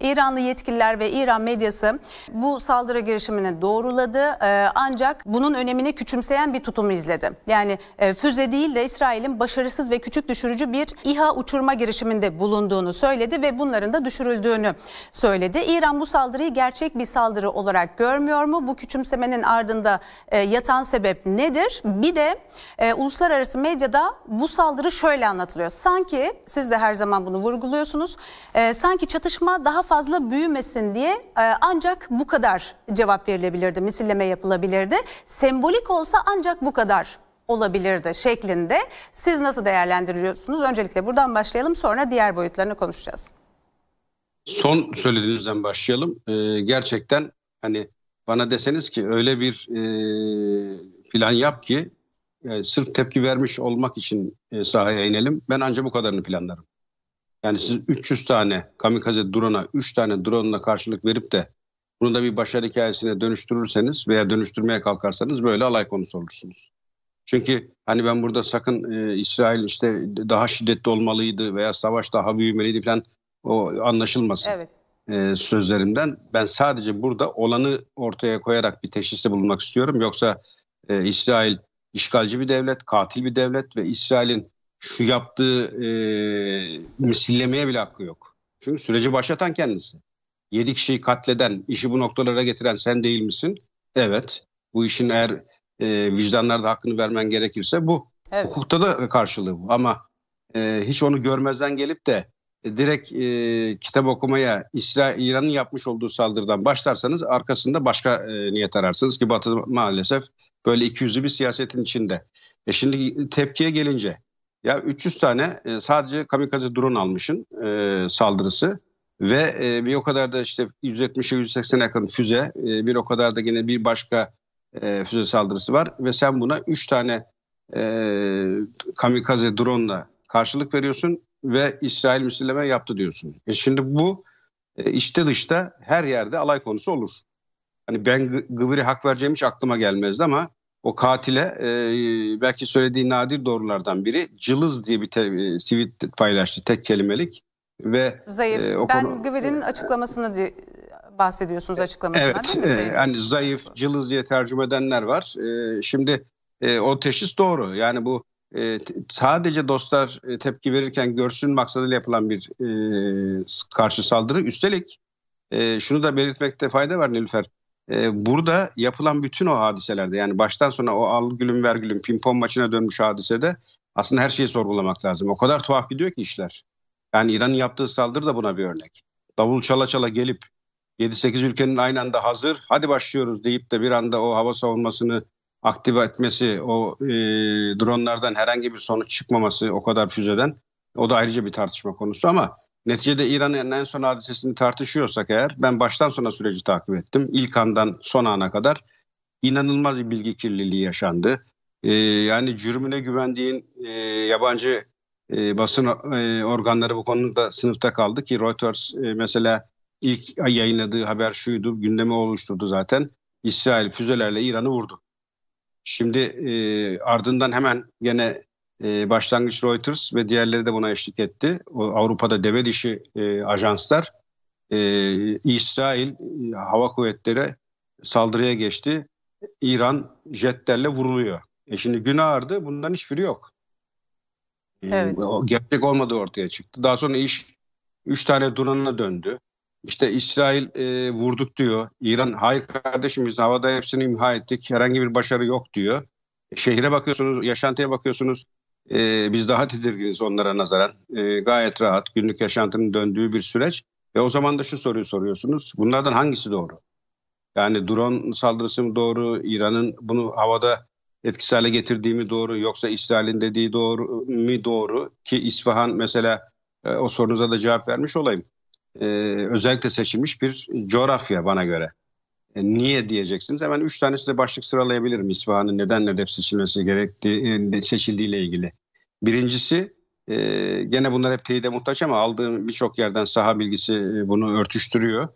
İranlı yetkililer ve İran medyası bu saldırı girişimini doğruladı e, ancak bunun önemini küçümseyen bir tutumu izledi. Yani e, füze değil de İsrail'in başarısız ve küçük düşürücü bir İHA uçurma girişiminde bulunduğunu söyledi ve bunların da düşürüldüğünü söyledi. İran bu saldırıyı gerçek bir saldırı olarak görmüyor mu? Bu küçümsemenin ardında e, yatan sebep nedir? Bir de uluslararası medyada bu saldırı şöyle anlatılıyor. Sanki siz de her zaman bunu vurguluyorsunuz. sanki çatışma daha fazla büyümesin diye e, ancak bu kadar cevap verilebilirdi, misilleme yapılabilirdi. Sembolik olsa ancak bu kadar olabilirdi şeklinde. Siz nasıl değerlendiriyorsunuz? Öncelikle buradan başlayalım sonra diğer boyutlarını konuşacağız. Son söylediğinizden başlayalım. E, gerçekten hani bana deseniz ki öyle bir e, plan yap ki e, sırf tepki vermiş olmak için sahaya inelim. Ben ancak bu kadarını planlarım. Yani siz 300 tane kamikaze drone'a 3 tane drone'la karşılık verip de bunu da bir başarı hikayesine dönüştürürseniz veya dönüştürmeye kalkarsanız böyle alay konusu olursunuz. Çünkü hani ben burada sakın e, İsrail işte daha şiddetli olmalıydı veya savaş daha büyümeliydi falan o anlaşılmasın. Evet. E, sözlerimden ben sadece burada olanı ortaya koyarak bir teşhiste bulunmak istiyorum. Yoksa e, İsrail işgalci bir devlet, katil bir devlet ve İsrail'in şu yaptığı e, misillemeye bile hakkı yok. Çünkü süreci başlatan kendisi. Yedi kişiyi katleden, işi bu noktalara getiren sen değil misin? Evet. Bu işin eğer e, vicdanlarda hakkını vermen gerekirse bu. Evet. Hukukta da karşılığı bu. Ama e, hiç onu görmezden gelip de e, direkt e, kitap okumaya İsrail, İran'ın yapmış olduğu saldırıdan başlarsanız arkasında başka e, niyet ararsınız ki Batı maalesef böyle iki yüzlü bir siyasetin içinde. E şimdi tepkiye gelince ya 300 tane e, sadece kamikaze drone almışın e, saldırısı ve e, bir o kadar da işte 170'e 180'e yakın füze e, bir o kadar da yine bir başka e, füze saldırısı var ve sen buna 3 tane e, kamikaze drone karşılık veriyorsun ve İsrail misilleme yaptı diyorsun. E şimdi bu e, işte dışta her yerde alay konusu olur. Hani ben gıvri hak vereceğim hiç aklıma gelmezdi ama o katile e, belki söylediği nadir doğrulardan biri cılız diye bir te, e, sivil paylaştı tek kelimelik ve zayıf. E, o ben konu, Güver'in açıklamasını diye bahsediyorsunuz açıklamasından evet, değil mi? Evet. Yani zayıf, cılız diye tercüme edenler var. E, şimdi e, o teşhis doğru. Yani bu e, sadece dostlar e, tepki verirken görsün maksadıyla yapılan bir e, karşı saldırı. Üstelik e, şunu da belirtmekte fayda var Nilüfer e, burada yapılan bütün o hadiselerde yani baştan sona o al gülüm ver gülüm pimpon maçına dönmüş hadisede aslında her şeyi sorgulamak lazım. O kadar tuhaf gidiyor ki işler. Yani İran'ın yaptığı saldırı da buna bir örnek. Davul çala çala gelip 7-8 ülkenin aynı anda hazır hadi başlıyoruz deyip de bir anda o hava savunmasını aktive etmesi, o e, dronlardan herhangi bir sonuç çıkmaması o kadar füzeden o da ayrıca bir tartışma konusu ama Neticede İran'ın en son hadisesini tartışıyorsak eğer ben baştan sona süreci takip ettim. İlk andan son ana kadar inanılmaz bir bilgi kirliliği yaşandı. Ee, yani cürümüne güvendiğin e, yabancı e, basın e, organları bu konuda sınıfta kaldı ki Reuters e, mesela ilk yayınladığı haber şuydu, gündemi oluşturdu zaten. İsrail füzelerle İran'ı vurdu. Şimdi e, ardından hemen gene ee, başlangıç Reuters ve diğerleri de buna eşlik etti. Avrupa'da deve dişi e, ajanslar e, İsrail e, hava kuvvetleri saldırıya geçti. İran jetlerle vuruluyor. E şimdi gün ağırdı bundan hiçbiri yok. evet. gerçek olmadığı ortaya çıktı. Daha sonra iş üç tane duranına döndü. İşte İsrail e, vurduk diyor. İran hayır kardeşim biz havada hepsini imha ettik. Herhangi bir başarı yok diyor. Şehire bakıyorsunuz, yaşantıya bakıyorsunuz e, biz daha tedirginiz onlara nazaran. E, gayet rahat günlük yaşantının döndüğü bir süreç. Ve o zaman da şu soruyu soruyorsunuz. Bunlardan hangisi doğru? Yani drone saldırısı mı doğru? İran'ın bunu havada etkisiz hale getirdiği mi doğru? Yoksa İsrail'in dediği doğru mu doğru? Ki İsfahan mesela e, o sorunuza da cevap vermiş olayım. E, özellikle seçilmiş bir coğrafya bana göre. E, niye diyeceksiniz? Hemen üç tane size başlık sıralayabilirim İsfahan'ın neden hedef seçilmesi gerektiği, e, seçildiğiyle ilgili. Birincisi e, gene bunlar hep teyide muhtaç ama aldığım birçok yerden saha bilgisi bunu örtüştürüyor.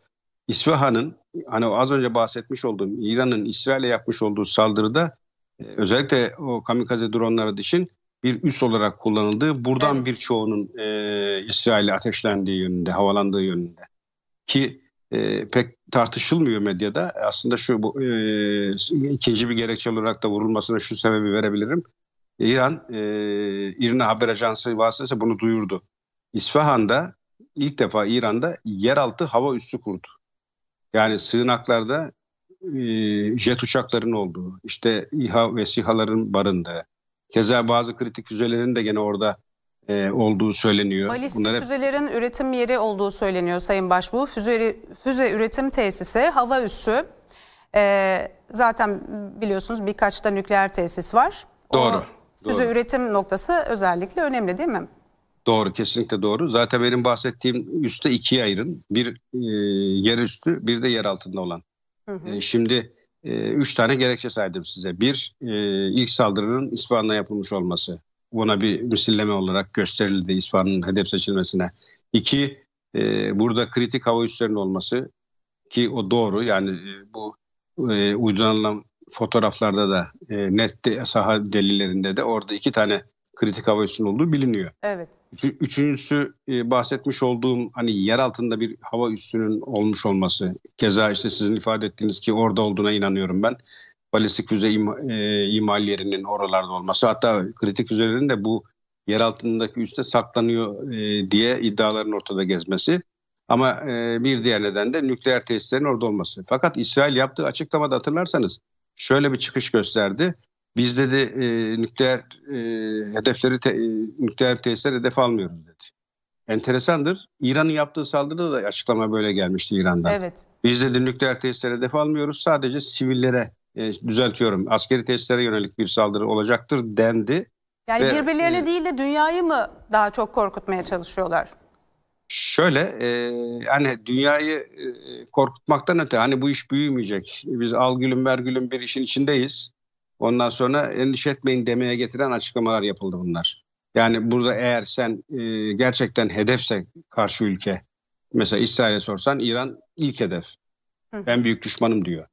İsfahan'ın hani az önce bahsetmiş olduğum İran'ın İsrail'e yapmış olduğu saldırıda özellikle o kamikaze dronları için bir üs olarak kullanıldığı buradan birçoğunun e, İsrail'e ateşlendiği yönünde, havalandığı yönünde. Ki e, pek tartışılmıyor medyada. Aslında şu bu e, ikinci bir gerekçe olarak da vurulmasına şu sebebi verebilirim. İran, e, İrna Haber Ajansı vasıtasıyla bunu duyurdu. İsfahan'da ilk defa İran'da yeraltı hava üssü kurdu. Yani sığınaklarda e, jet uçaklarının olduğu, işte İHA ve SİHA'ların barındığı, keza bazı kritik füzelerin de gene orada e, olduğu söyleniyor. Balistik Bunlar hep... füzelerin üretim yeri olduğu söyleniyor Sayın Başbuğ. Füze, füze üretim tesisi, hava üssü. E, zaten biliyorsunuz birkaç da nükleer tesis var. Doğru. O füze doğru. üretim noktası özellikle önemli değil mi? Doğru, kesinlikle doğru. Zaten benim bahsettiğim üste ikiye ayırın. Bir e, yer üstü, bir de yer altında olan. Hı hı. E, şimdi e, üç tane gerekçe saydım size. Bir, e, ilk saldırının İspan'dan yapılmış olması buna bir misilleme olarak gösterildi İsfahan'ın hedef seçilmesine. İki, e, burada kritik hava üslerinin olması ki o doğru yani e, bu e, uydulanılan fotoğraflarda da e, net saha delillerinde de orada iki tane kritik hava üssünün olduğu biliniyor. Evet. Üç, üçüncüsü e, bahsetmiş olduğum hani yer altında bir hava üssünün olmuş olması. Keza işte sizin ifade ettiğiniz ki orada olduğuna inanıyorum ben balistik füze im, e, imal yerinin oralarda olması. Hatta kritik füzelerin de bu yer altındaki üste saklanıyor e, diye iddiaların ortada gezmesi. Ama e, bir diğer neden de nükleer tesislerin orada olması. Fakat İsrail yaptığı açıklamada hatırlarsanız şöyle bir çıkış gösterdi. Biz dedi e, nükleer e, hedefleri te, e, nükleer tesisler hedef almıyoruz dedi. Enteresandır. İran'ın yaptığı saldırıda da açıklama böyle gelmişti İran'dan. Evet. Biz dedi nükleer tesislere hedef almıyoruz. Sadece sivillere e, düzeltiyorum askeri testlere yönelik bir saldırı olacaktır dendi. Yani ve, birbirlerini e, değil de dünyayı mı daha çok korkutmaya çalışıyorlar? Şöyle e, hani dünyayı e, korkutmaktan öte hani bu iş büyümeyecek. Biz al gülüm ver gülüm bir işin içindeyiz. Ondan sonra endişe etmeyin demeye getiren açıklamalar yapıldı bunlar. Yani burada eğer sen e, gerçekten hedefse karşı ülke mesela İsrail'e sorsan İran ilk hedef. Hı. En büyük düşmanım diyor.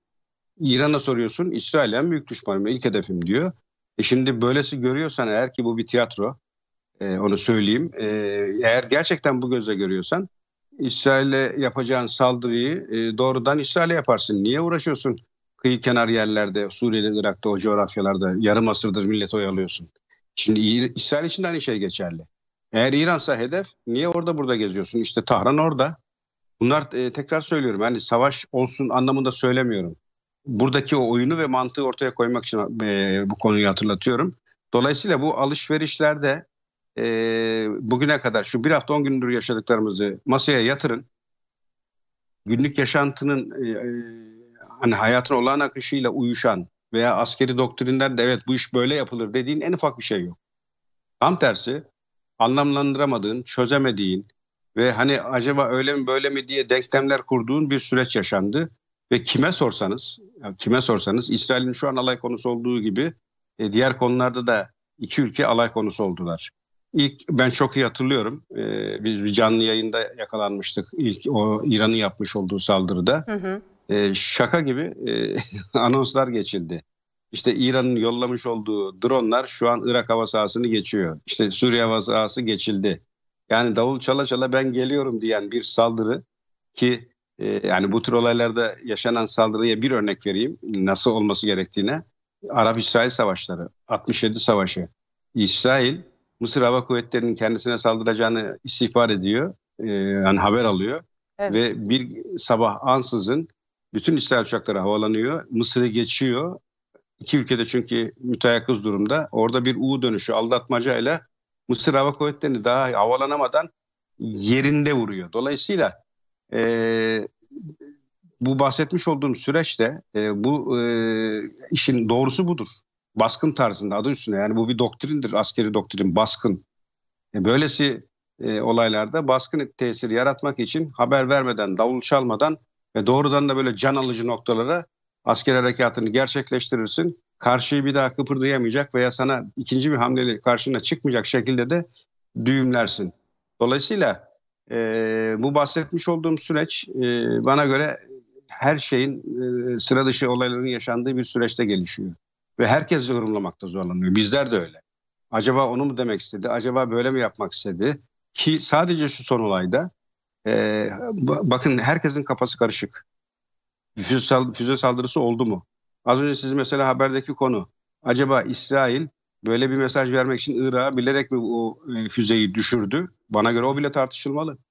İran'a soruyorsun İsrail büyük düşmanım ilk hedefim diyor. E şimdi böylesi görüyorsan eğer ki bu bir tiyatro e, onu söyleyeyim. E, eğer gerçekten bu gözle görüyorsan İsrail'e yapacağın saldırıyı e, doğrudan İsrail'e yaparsın. Niye uğraşıyorsun? Kıyı kenar yerlerde, Suriye'de, Irak'ta, o coğrafyalarda yarım asırdır millet oyalıyorsun. Şimdi İsrail için de aynı şey geçerli. Eğer İran'sa hedef, niye orada burada geziyorsun? İşte Tahran orada. Bunlar e, tekrar söylüyorum. Yani savaş olsun anlamında söylemiyorum buradaki o oyunu ve mantığı ortaya koymak için e, bu konuyu hatırlatıyorum. Dolayısıyla bu alışverişlerde e, bugüne kadar şu bir hafta on gündür yaşadıklarımızı masaya yatırın. Günlük yaşantının e, e hani hayatın olağan akışıyla uyuşan veya askeri doktrinden de evet bu iş böyle yapılır dediğin en ufak bir şey yok. Tam tersi anlamlandıramadığın, çözemediğin ve hani acaba öyle mi böyle mi diye denklemler kurduğun bir süreç yaşandı. Ve kime sorsanız, kime sorsanız İsrail'in şu an alay konusu olduğu gibi e, diğer konularda da iki ülke alay konusu oldular. İlk ben çok iyi hatırlıyorum. E, biz bir canlı yayında yakalanmıştık. ilk o İran'ın yapmış olduğu saldırıda. Hı hı. E, şaka gibi anonslar geçildi. İşte İran'ın yollamış olduğu dronlar şu an Irak hava sahasını geçiyor. İşte Suriye hava sahası geçildi. Yani davul çala çala ben geliyorum diyen bir saldırı ki ee, yani bu tür olaylarda yaşanan saldırıya bir örnek vereyim nasıl olması gerektiğine. Arap-İsrail savaşları, 67 savaşı. İsrail Mısır Hava Kuvvetleri'nin kendisine saldıracağını istihbar ediyor, ee, yani haber alıyor. Evet. Ve bir sabah ansızın bütün İsrail uçakları havalanıyor, Mısır'ı geçiyor. İki ülkede çünkü müteyakkız durumda. Orada bir U dönüşü aldatmaca ile Mısır Hava Kuvvetleri'ni daha havalanamadan yerinde vuruyor. Dolayısıyla e, bu bahsetmiş olduğum süreçte e, bu e, işin doğrusu budur. Baskın tarzında adı üstüne yani bu bir doktrindir askeri doktrin baskın. E, böylesi e, olaylarda baskın tesiri yaratmak için haber vermeden davul çalmadan ve doğrudan da böyle can alıcı noktalara asker harekatını gerçekleştirirsin. Karşıyı bir daha kıpırdayamayacak veya sana ikinci bir hamleli karşına çıkmayacak şekilde de düğümlersin. Dolayısıyla e, bu bahsetmiş olduğum süreç e, bana göre her şeyin e, sıra dışı olayların yaşandığı bir süreçte gelişiyor. Ve herkes yorumlamakta zorlanıyor. Bizler de öyle. Acaba onu mu demek istedi? Acaba böyle mi yapmak istedi? Ki sadece şu son olayda e, bakın herkesin kafası karışık. Füze, füze saldırısı oldu mu? Az önce siz mesela haberdeki konu. Acaba İsrail böyle bir mesaj vermek için Irak'a bilerek mi o e, füzeyi düşürdü? Bana göre o bile tartışılmalı.